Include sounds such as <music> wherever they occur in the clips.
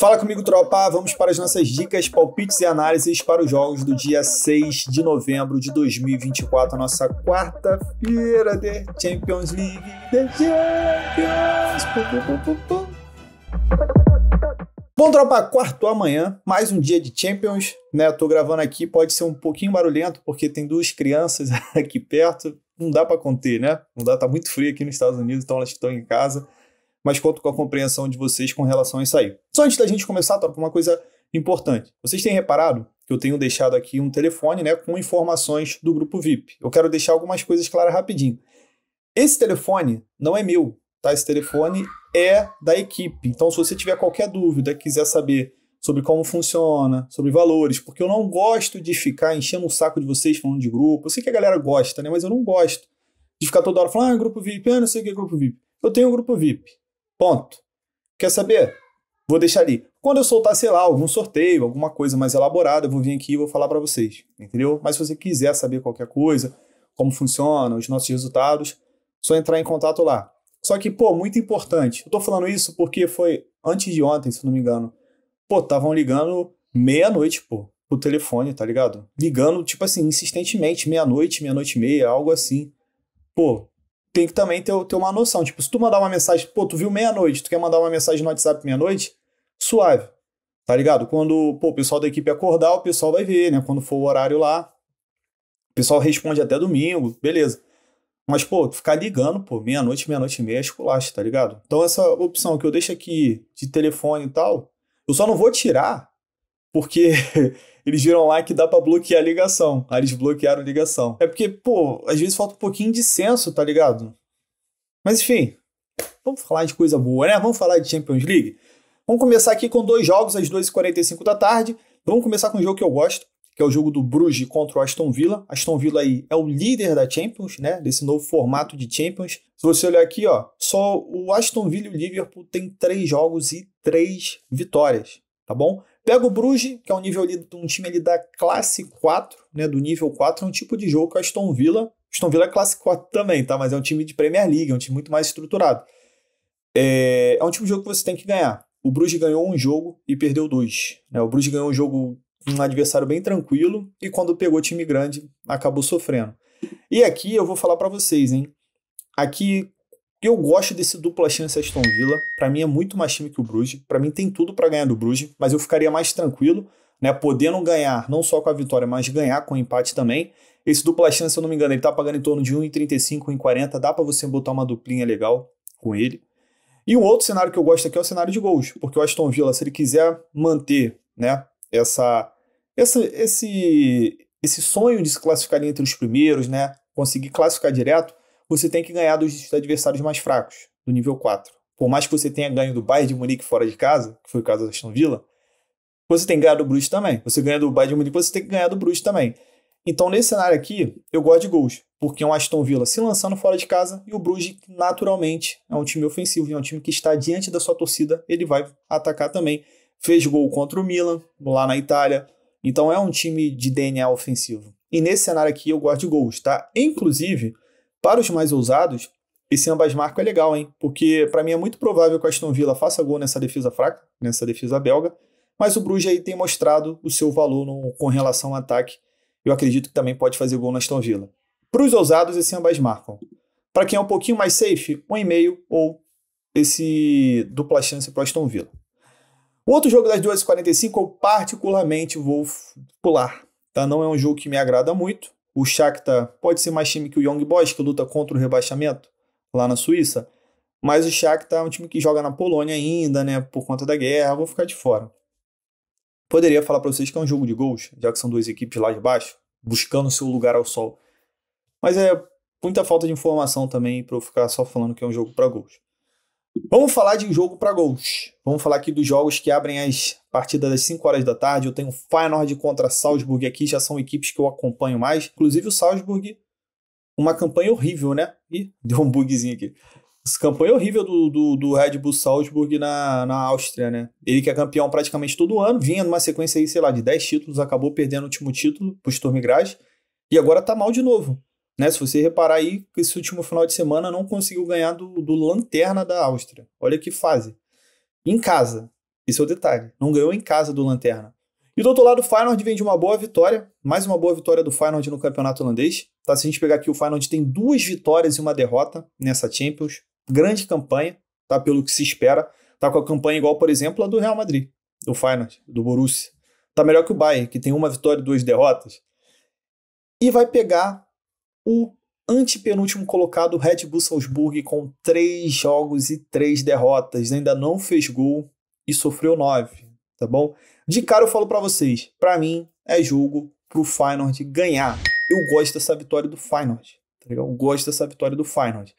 Fala comigo, tropa! Vamos para as nossas dicas, palpites e análises para os jogos do dia 6 de novembro de 2024, a nossa quarta-feira de Champions League. The Champions! Bom, tropa, quarto amanhã, mais um dia de Champions, né? Eu tô gravando aqui, pode ser um pouquinho barulhento, porque tem duas crianças <laughs> aqui perto, não dá para conter, né? Não dá, tá muito frio aqui nos Estados Unidos, então elas estão em casa mas conto com a compreensão de vocês com relação a isso aí. Só antes da gente começar, Tropa, uma coisa importante. Vocês têm reparado que eu tenho deixado aqui um telefone né, com informações do grupo VIP. Eu quero deixar algumas coisas claras rapidinho. Esse telefone não é meu, tá? Esse telefone é da equipe. Então, se você tiver qualquer dúvida, quiser saber sobre como funciona, sobre valores, porque eu não gosto de ficar enchendo o saco de vocês falando de grupo. Eu sei que a galera gosta, né? Mas eu não gosto de ficar toda hora falando, ah, grupo VIP, ah, não sei o que é grupo VIP. Eu tenho um grupo VIP. Ponto. Quer saber? Vou deixar ali. Quando eu soltar, sei lá, algum sorteio, alguma coisa mais elaborada, eu vou vir aqui e vou falar para vocês, entendeu? Mas se você quiser saber qualquer coisa, como funciona, os nossos resultados, só entrar em contato lá. Só que, pô, muito importante. Eu tô falando isso porque foi antes de ontem, se não me engano. Pô, estavam ligando meia-noite, pô, o telefone, tá ligado? Ligando, tipo assim, insistentemente, meia-noite, meia-noite e meia, algo assim. Pô, tem que também ter, ter uma noção. Tipo, se tu mandar uma mensagem, pô, tu viu meia-noite, tu quer mandar uma mensagem no WhatsApp meia-noite, suave. Tá ligado? Quando pô, o pessoal da equipe acordar, o pessoal vai ver, né? Quando for o horário lá, o pessoal responde até domingo, beleza. Mas, pô, ficar ligando, pô, meia-noite, meia-noite e meia, é esculacha, tá ligado? Então, essa opção que eu deixo aqui de telefone e tal, eu só não vou tirar porque <laughs> eles viram lá que dá para bloquear a ligação. Aí eles bloquearam a ligação. É porque, pô, às vezes falta um pouquinho de senso, tá ligado? Mas enfim, vamos falar de coisa boa, né? Vamos falar de Champions League. Vamos começar aqui com dois jogos às 2h45 da tarde. Vamos começar com um jogo que eu gosto, que é o jogo do Bruges contra o Aston Villa. Aston Villa aí é o líder da Champions, né? Desse novo formato de Champions. Se você olhar aqui, ó, só o Aston Villa e o Liverpool têm três jogos e três vitórias, tá bom? Pega o Bruges, que é um nível um time ali da classe 4, né, do nível 4, é um tipo de jogo que o Aston Villa, Aston Villa é classe 4 também, tá? Mas é um time de Premier League, é um time muito mais estruturado. É, é um tipo de jogo que você tem que ganhar. O Bruges ganhou um jogo e perdeu dois. Né? O Bruges ganhou um jogo um adversário bem tranquilo e quando pegou time grande acabou sofrendo. E aqui eu vou falar para vocês, hein? Aqui eu gosto desse dupla chance Aston Villa. Para mim é muito mais time que o Bruges. Para mim tem tudo para ganhar do Bruges, mas eu ficaria mais tranquilo, né, podendo ganhar não só com a vitória, mas ganhar com o empate também. Esse dupla chance, se eu não me engano, ele tá pagando em torno de 1,35, 1,40, dá para você botar uma duplinha legal com ele. E um outro cenário que eu gosto aqui é o cenário de gols, porque o Aston Villa, se ele quiser manter, né, essa, essa esse esse sonho de se classificar entre os primeiros, né, conseguir classificar direto, você tem que ganhar dos adversários mais fracos, do nível 4. Por mais que você tenha ganho do Bayern de Munique fora de casa, que foi o caso da Aston Villa, você tem que ganhar do Bruges também. Você ganha do Bayern de Munique, você tem que ganhar do Bruges também. Então, nesse cenário aqui, eu gosto de gols, porque é um Aston Villa se lançando fora de casa e o Bruges, naturalmente, é um time ofensivo, é um time que está diante da sua torcida, ele vai atacar também. Fez gol contra o Milan, lá na Itália. Então, é um time de DNA ofensivo. E nesse cenário aqui, eu gosto de gols, tá? Inclusive, para os mais ousados, esse ambas marcam é legal, hein? Porque para mim é muito provável que o Aston Villa faça gol nessa defesa fraca, nessa defesa belga, mas o Bruges aí tem mostrado o seu valor no, com relação ao ataque. Eu acredito que também pode fazer gol na Aston Villa. Para os ousados, esse ambas marcam. Para quem é um pouquinho mais safe, um e-mail ou esse dupla chance para Aston Villa. O outro jogo das 2h45 eu particularmente vou pular. Tá? Não é um jogo que me agrada muito, o Shakhtar pode ser mais time que o Young Boys, que luta contra o rebaixamento lá na Suíça, mas o Shakhtar é um time que joga na Polônia ainda, né, por conta da guerra, vou ficar de fora. Poderia falar para vocês que é um jogo de gols, já que são duas equipes lá de baixo, buscando seu lugar ao sol. Mas é muita falta de informação também para eu ficar só falando que é um jogo para gols. Vamos falar de jogo para gols. Vamos falar aqui dos jogos que abrem as partidas das 5 horas da tarde. Eu tenho Feyenoord contra Salzburg aqui, já são equipes que eu acompanho mais. Inclusive o Salzburg, uma campanha horrível, né? Ih, deu um bugzinho aqui. Essa campanha horrível do, do, do, Red Bull Salzburg na, na Áustria, né? Ele que é campeão praticamente todo ano, vinha numa sequência aí, sei lá, de 10 títulos, acabou perdendo o último título pro Sturm Graz. E agora tá mal de novo. Né? Se você reparar aí, esse último final de semana não conseguiu ganhar do, do Lanterna da Áustria. Olha que fase. Em casa. Esse é o detalhe. Não ganhou em casa do Lanterna. E do outro lado, o Feyenoord vem de uma boa vitória, mais uma boa vitória do Feyenoord no campeonato holandês. Tá, se a gente pegar aqui, o Feyenoord tem duas vitórias e uma derrota nessa Champions. Grande campanha, tá? Pelo que se espera. Tá com a campanha igual, por exemplo, a do Real Madrid, do Feyenoord, do Borussia. Tá melhor que o Bayern, que tem uma vitória e duas derrotas. E vai pegar o antepenúltimo colocado Red Bull Salzburg com três jogos e três derrotas, ainda não fez gol e sofreu nove, tá bom? De cara eu falo para vocês, para mim é jogo pro Feyenoord ganhar. Eu gosto dessa vitória do Feyenoord, tá ligado? Eu gosto dessa vitória do Feyenoord.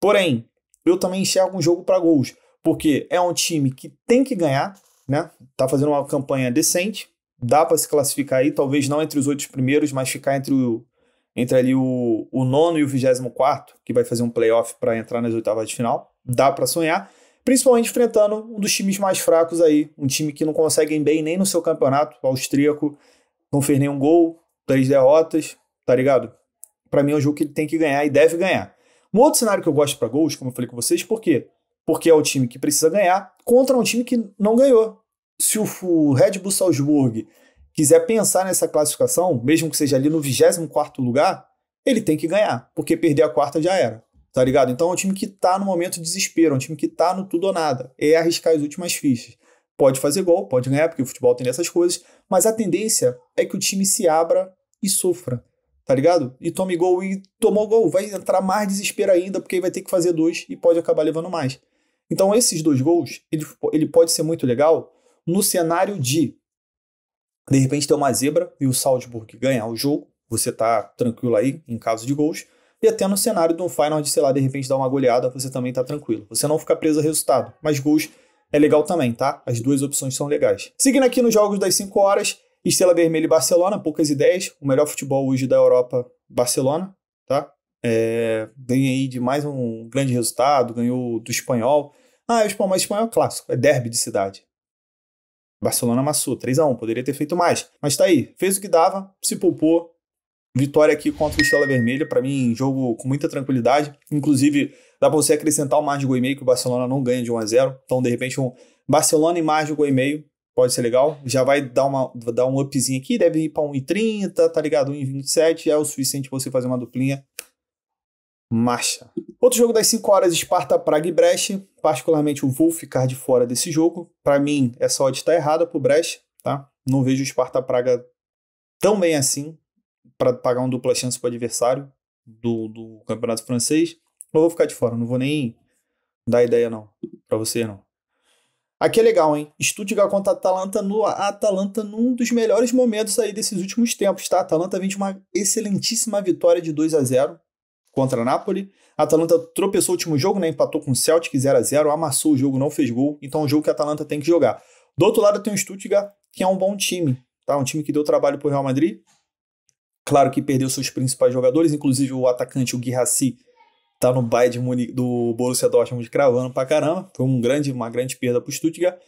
Porém, eu também enxergo um jogo para gols, porque é um time que tem que ganhar, né? Tá fazendo uma campanha decente, dá para se classificar aí, talvez não entre os oito primeiros, mas ficar entre o entre ali o, o nono e o vigésimo quarto, que vai fazer um playoff para entrar nas oitavas de final. Dá para sonhar, principalmente enfrentando um dos times mais fracos aí, um time que não consegue ir bem nem no seu campeonato, o austríaco, não fez nenhum gol, três derrotas, tá ligado? Para mim é um jogo que ele tem que ganhar e deve ganhar. Um outro cenário que eu gosto para gols, como eu falei com vocês, por quê? Porque é o time que precisa ganhar contra um time que não ganhou. Se o Red Bull Salzburg quiser pensar nessa classificação, mesmo que seja ali no 24 lugar, ele tem que ganhar, porque perder a quarta já era. Tá ligado? Então é um time que tá no momento de desespero, é um time que tá no tudo ou nada. É arriscar as últimas fichas. Pode fazer gol, pode ganhar, porque o futebol tem dessas coisas, mas a tendência é que o time se abra e sofra. Tá ligado? E tome gol e tomou gol. Vai entrar mais desespero ainda, porque vai ter que fazer dois e pode acabar levando mais. Então, esses dois gols, ele, ele pode ser muito legal no cenário de de repente tem uma zebra e o Salzburg ganhar o jogo, você tá tranquilo aí em caso de gols. E até no cenário de um final de, sei lá, de repente dar uma goleada, você também tá tranquilo. Você não fica preso a resultado, mas gols é legal também, tá? As duas opções são legais. Seguindo aqui nos jogos das 5 horas, Estrela Vermelha e Barcelona, poucas ideias. O melhor futebol hoje da Europa, Barcelona, tá? É, vem aí de mais um grande resultado, ganhou do espanhol. Ah, o espanhol, mas espanhol é clássico, é derby de cidade. Barcelona amassou, 3 a 1 poderia ter feito mais. Mas tá aí, fez o que dava, se poupou. Vitória aqui contra o Estrela Vermelha, para mim, jogo com muita tranquilidade. Inclusive, dá para você acrescentar o mais de gol e meio que o Barcelona não ganha de 1 a 0 Então, de repente, um Barcelona e mais de gol e meio pode ser legal. Já vai dar, uma, dar um upzinho aqui, deve ir para 1,30, tá ligado? 1,27 é o suficiente para você fazer uma duplinha marcha. Outro jogo das 5 horas, Esparta, Praga e Brecht. Particularmente, eu vou ficar de fora desse jogo. Para mim, essa odd está errada o Brecht, tá? Não vejo o Esparta Praga tão bem assim para pagar um dupla chance para o adversário do, do campeonato francês. Eu vou ficar de fora, não vou nem dar ideia não para você não. Aqui é legal, hein? Stuttgart contra Atalanta no a Atalanta num dos melhores momentos aí desses últimos tempos, tá? A Atalanta vem de uma excelentíssima vitória de 2 a 0 contra a Napoli. A Atalanta tropeçou o último jogo, né? Empatou com o Celtic 0 a 0 amassou o jogo, não fez gol. Então é um jogo que a Atalanta tem que jogar. Do outro lado tem o Stuttgart, que é um bom time, tá? Um time que deu trabalho para o Real Madrid. Claro que perdeu seus principais jogadores, inclusive o atacante, o Guirassi, tá no Bayern de Munique, do Borussia Dortmund cravando pra caramba. Foi um grande, uma grande perda pro Stuttgart.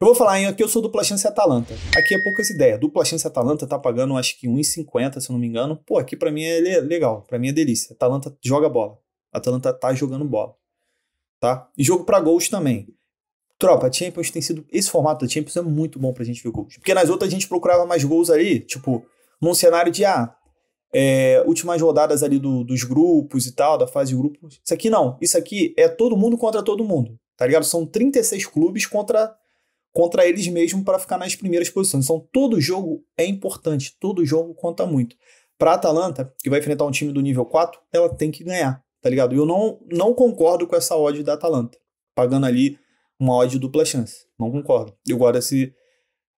Eu vou falar, hein, aqui eu sou do Platense Atalanta. Aqui é poucas ideias. Do Platense Atalanta tá pagando acho que 1,50, se eu não me engano. Pô, aqui para mim é legal, para mim é delícia. Atalanta joga bola. Atalanta tá jogando bola. Tá? E jogo para gols também. Tropa, a Champions tem sido. Esse formato da Champions é muito bom pra gente ver gols. Porque nas outras a gente procurava mais gols ali, tipo, num cenário de, ah, é, últimas rodadas ali do, dos grupos e tal, da fase de grupos. Isso aqui não. Isso aqui é todo mundo contra todo mundo, tá ligado? São 36 clubes contra contra eles mesmos para ficar nas primeiras posições. Então, todo jogo é importante, todo jogo conta muito. Para a Atalanta, que vai enfrentar um time do nível 4, ela tem que ganhar, tá ligado? E eu não, não concordo com essa odd da Atalanta, pagando ali uma odd dupla chance. Não concordo. Eu gosto desse,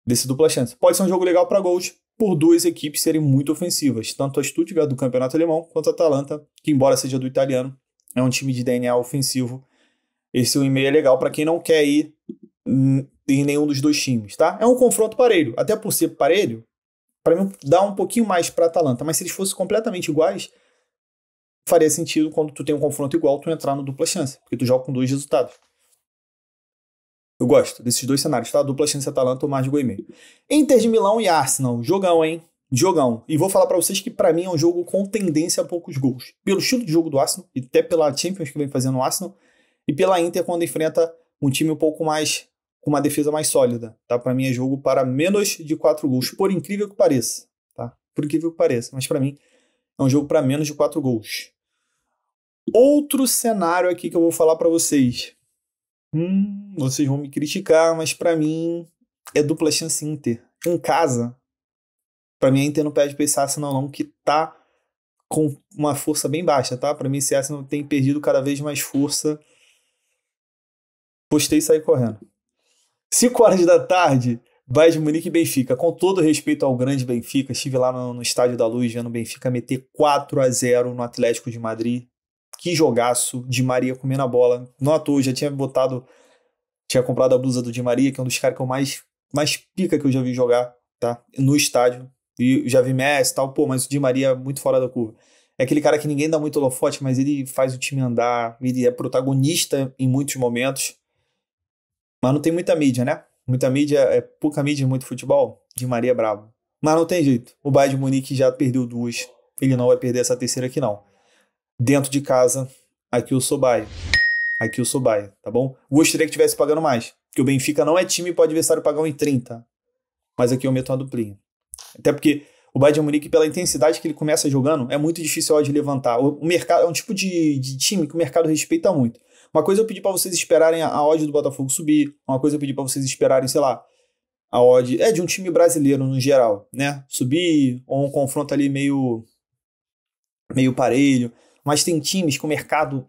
desse dupla chance. Pode ser um jogo legal para gols, por duas equipes serem muito ofensivas, tanto a Stuttgart do campeonato alemão quanto a Atalanta, que embora seja do italiano, é um time de DNA ofensivo. Esse 1,5 é legal para quem não quer ir hum, em nenhum dos dois times, tá? É um confronto parelho. Até por ser parelho, para mim dá um pouquinho mais para Atalanta, mas se eles fossem completamente iguais, faria sentido quando tu tem um confronto igual tu entrar no dupla chance, porque tu joga com dois resultados. Eu gosto desses dois cenários, tá? Dupla chance Atalanta ou mais de meio. Inter de Milão e Arsenal, jogão, hein? Jogão. E vou falar para vocês que para mim é um jogo com tendência a poucos gols. Pelo estilo de jogo do Arsenal, e até pela Champions que vem fazendo o Arsenal, e pela Inter quando enfrenta um time um pouco mais com uma defesa mais sólida, tá? Para mim é jogo para menos de 4 gols, por incrível que pareça, tá? Por incrível que pareça, mas para mim é um jogo para menos de 4 gols. Outro cenário aqui que eu vou falar para vocês. Hum, vocês vão me criticar, mas para mim é dupla chance Inter. Em casa, para mim a Inter não pede pensar esse Arsenal não, que tá com uma força bem baixa, tá? Para mim esse não tem perdido cada vez mais força. Postei e saí correndo. 5 horas da tarde, Bayern de Munique e Benfica. Com todo respeito ao grande Benfica, estive lá no, no Estádio da Luz vendo o Benfica meter 4 a 0 no Atlético de Madrid. Que jogaço de Maria comendo a bola. Não à toa, já tinha botado, tinha comprado a blusa do Di Maria, que é um dos caras que eu mais, mais pica que eu já vi jogar, tá? No estádio. E já vi Messi e tal, pô, mas o Di Maria é muito fora da curva. É aquele cara que ninguém dá muito holofote, mas ele faz o time andar, ele é protagonista em muitos momentos. Mas não tem muita mídia, né? Muita mídia, é pouca mídia, muito futebol. De Maria é Bravo. Mas não tem jeito. O Bayern de Munique já perdeu duas. Ele não vai perder essa terceira aqui, não. Dentro de casa, aqui eu sou Bayern. Aqui eu sou Bayern, tá bom? Gostaria que tivesse pagando mais. Porque o Benfica não é time para o adversário pagar 1,30. Mas aqui eu meto uma duplinha. Até porque o Bayern de Munique, pela intensidade que ele começa jogando, é muito difícil de levantar. O mercado é um tipo de, de time que o mercado respeita muito. Uma coisa é eu pedi para vocês esperarem a odd do Botafogo subir, uma coisa é eu pedi para vocês esperarem, sei lá, a odd é de um time brasileiro no geral, né? Subir ou um confronto ali meio meio parelho, mas tem times que o mercado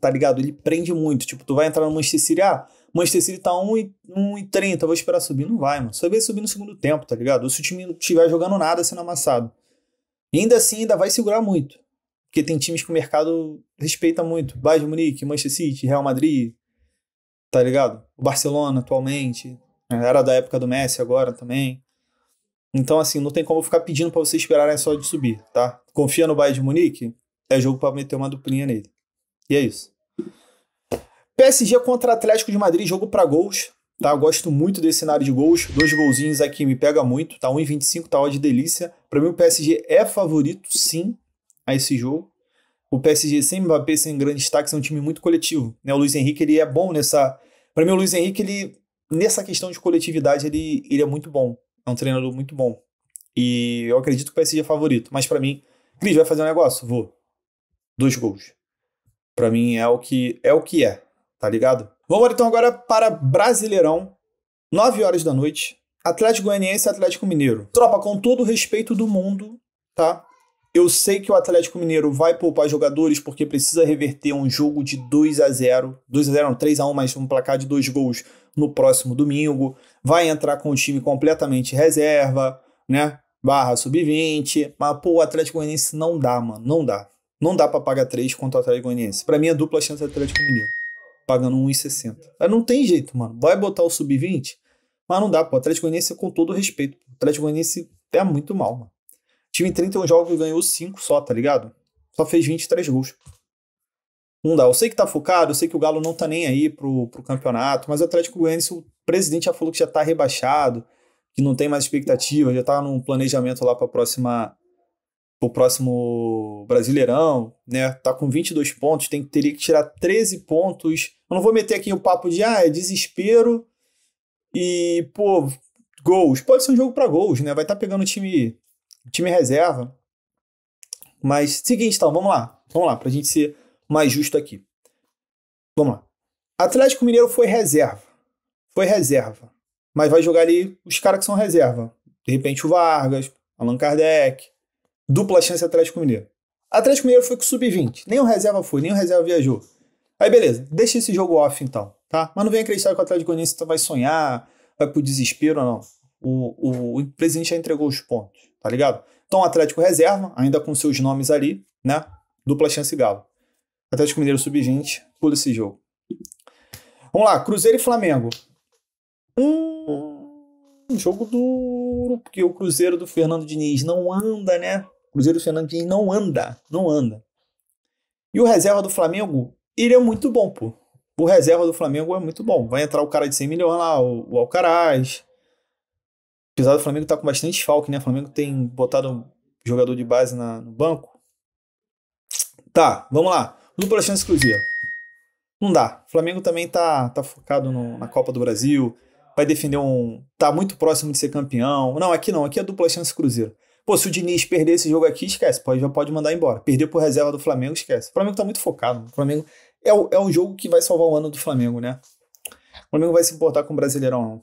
tá ligado, ele prende muito, tipo, tu vai entrar no Manchester City, ah, Manchester City tá 1,30, vou esperar subir, não vai, mano. Só vai subir no segundo tempo, tá ligado? Ou se o time não estiver jogando nada sendo amassado. E ainda assim, ainda vai segurar muito. Porque tem times que o mercado respeita muito. Bayern de Munique, Manchester City, Real Madrid, tá ligado? O Barcelona atualmente, é, era da época do Messi agora também. Então, assim, não tem como eu ficar pedindo para vocês esperarem só de subir, tá? Confia no Bayern de Munique, é jogo para meter uma duplinha nele. E é isso. PSG contra Atlético de Madrid, jogo para gols, tá? Eu gosto muito desse cenário de gols. Dois golzinhos aqui me pega muito, tá? 1,25 tá ó de delícia. Para mim o PSG é favorito, sim, a esse jogo. O PSG sem Mbappé, sem grande destaque, é um time muito coletivo. Né? O Luiz Henrique ele é bom nessa. Para mim, o Luiz Henrique, ele, nessa questão de coletividade, ele, ele é muito bom. É um treinador muito bom. E eu acredito que o PSG é favorito. Mas para mim, Cris, vai fazer um negócio? Vou. Dois gols. Para mim é o que é o que é, tá ligado? Vamos então agora para Brasileirão, 9 horas da noite. Atlético Goianiense e Atlético Mineiro. Tropa, com todo o respeito do mundo, tá? Eu sei que o Atlético Mineiro vai poupar jogadores porque precisa reverter um jogo de 2 a 0 2 a 0 não, 3 a 1 mas um placar de dois gols no próximo domingo. Vai entrar com o time completamente reserva, né? Barra sub-20. Mas, pô, o Atlético Goianiense não dá, mano. Não dá. Não dá para pagar 3 contra o Atlético Goianiense. Pra mim é dupla chance é Atlético Mineiro. Pagando 1,60. não tem jeito, mano. Vai botar o sub-20? Mas não dá, pô. O Atlético Goianiense, com todo respeito. O Atlético Goianiense é muito mal, mano time em 31 jogos e ganhou 5 só, tá ligado? Só fez 23 gols. Não dá. Eu sei que tá focado, eu sei que o Galo não tá nem aí pro, pro campeonato, mas o Atlético Goianiense, o presidente já falou que já tá rebaixado, que não tem mais expectativa, já tá num planejamento lá pra próxima o próximo Brasileirão, né? Tá com 22 pontos, tem teria que tirar 13 pontos. Eu não vou meter aqui o papo de ah, é desespero e pô, gols. Pode ser um jogo para gols, né? Vai estar tá pegando o time time reserva. Mas, seguinte, então, vamos lá. Vamos lá, para a gente ser mais justo aqui. Vamos lá. Atlético Mineiro foi reserva. Foi reserva. Mas vai jogar ali os caras que são reserva. De repente o Vargas, Allan Kardec. Dupla chance Atlético Mineiro. Atlético Mineiro foi com sub-20. Nem o reserva foi, nem o reserva viajou. Aí beleza, deixa esse jogo off então, tá? Mas não vem acreditar que o Atlético Mineiro vai sonhar, vai pro desespero, não. O, o, o presidente já entregou os pontos tá ligado? Então, Atlético reserva, ainda com seus nomes ali, né? Dupla chance Galo. Atlético Mineiro sub-20, pula esse jogo. Vamos lá, Cruzeiro e Flamengo. Um jogo duro, porque o Cruzeiro do Fernando Diniz não anda, né? Cruzeiro do Fernando Diniz não anda, não anda. E o reserva do Flamengo, ele é muito bom, pô. O reserva do Flamengo é muito bom. Vai entrar o cara de 100 milhões lá, o, o Alcaraz, Apesar do Flamengo tá com bastante falque, né? O Flamengo tem botado jogador de base na, no banco. Tá, vamos lá. Dupla chance exclusiva. Não dá. O Flamengo também tá, tá focado no, na Copa do Brasil. Vai defender um. Tá muito próximo de ser campeão. Não, aqui não. Aqui é dupla chance Cruzeiro. Pô, se o Diniz perder esse jogo aqui, esquece. Pode, já pode mandar embora. Perder por reserva do Flamengo, esquece. O Flamengo tá muito focado. O Flamengo é o, é o jogo que vai salvar o ano do Flamengo, né? O Flamengo vai se importar com o Brasileirão, não.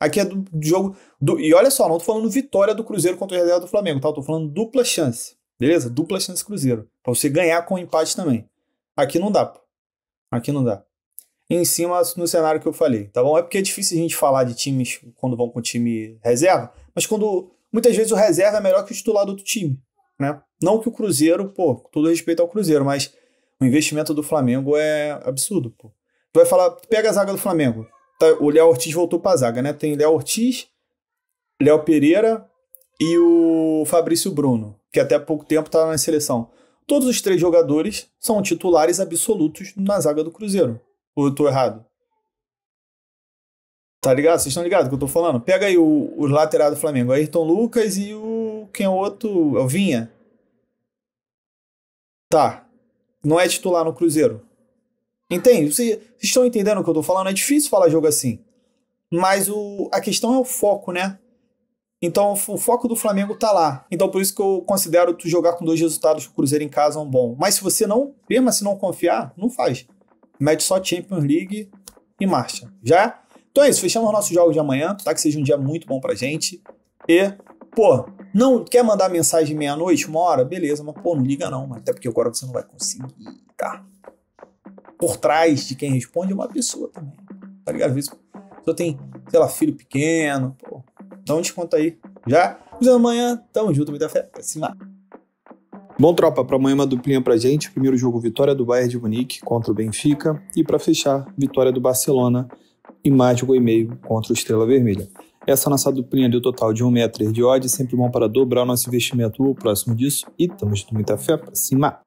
Aqui é do, jogo. Do, e olha só, não tô falando vitória do Cruzeiro contra o reserva do Flamengo, tá? Eu tô falando dupla chance. Beleza? Dupla chance Cruzeiro. Pra você ganhar com empate também. Aqui não dá. Pô. Aqui não dá. em cima no cenário que eu falei, tá bom? É porque é difícil a gente falar de times quando vão com time reserva, mas quando. Muitas vezes o reserva é melhor que o titular do outro time, né? Não que o Cruzeiro, pô, com todo respeito ao Cruzeiro, mas o investimento do Flamengo é absurdo, pô. Tu vai falar, pega a zaga do Flamengo tá, o Léo Ortiz voltou pra zaga, né? Tem Léo Ortiz, Léo Pereira e o Fabrício Bruno, que até há pouco tempo tava tá na seleção. Todos os três jogadores são titulares absolutos na zaga do Cruzeiro. Ou eu tô errado? Tá ligado? Vocês estão ligados que eu tô falando? Pega aí o, o lateral do Flamengo, Ayrton Lucas e o. Quem é o outro? É o Vinha. Tá. Não é titular no Cruzeiro. Entende? Vocês estão entendendo o que eu estou falando? É difícil falar jogo assim. Mas o, a questão é o foco, né? Então o foco do Flamengo está lá. Então por isso que eu considero tu jogar com dois resultados com o Cruzeiro em casa um bom. Mas se você não, mesmo se assim não confiar, não faz. Mete só Champions League e marcha. Já? Então é isso, fechamos nossos jogos de amanhã, tá? Que seja um dia muito bom pra gente. E, pô, não quer mandar mensagem meia-noite, uma hora? Beleza, mas pô, não liga não, até porque agora você não vai conseguir, tá? por trás de quem responde é uma pessoa também. Tá ligado? Às vezes pessoa tem, sei lá, filho pequeno. Pô. Dá um desconto aí. Já? mas amanhã, tamo junto, muita fé. Assim lá. Bom, tropa, para amanhã uma duplinha pra gente. Primeiro jogo, vitória do Bayern de Munique contra o Benfica. E para fechar, vitória do Barcelona e mais gol e meio contra o Estrela Vermelha. Essa é nossa duplinha deu total de um metro de odd, sempre bom para dobrar o nosso investimento ou próximo disso. E estamos de muita fé pra cima.